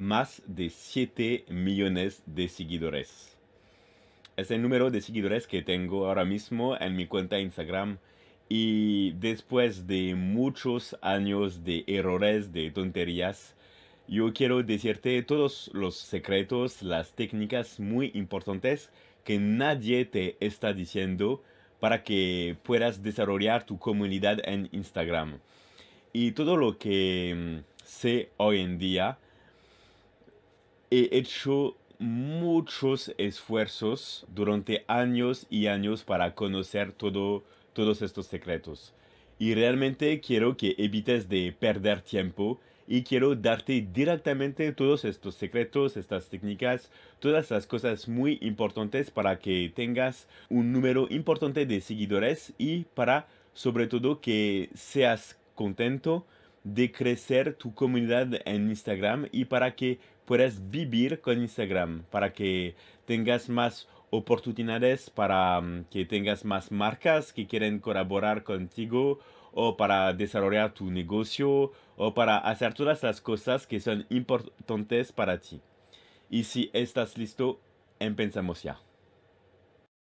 más de 7 millones de seguidores. Es el número de seguidores que tengo ahora mismo en mi cuenta Instagram y después de muchos años de errores, de tonterías, yo quiero decirte todos los secretos, las técnicas muy importantes que nadie te está diciendo para que puedas desarrollar tu comunidad en Instagram. Y todo lo que mm, sé hoy en día he hecho muchos esfuerzos durante años y años para conocer todo, todos estos secretos. Y realmente quiero que evites de perder tiempo y quiero darte directamente todos estos secretos, estas técnicas, todas las cosas muy importantes para que tengas un número importante de seguidores y para sobre todo que seas contento de crecer tu comunidad en Instagram y para que puedas vivir con Instagram, para que tengas más oportunidades, para mm, que tengas más marcas que quieren colaborar contigo o para desarrollar tu negocio o para hacer todas las cosas que son importantes para ti. Y si estás listo, empezamos ya.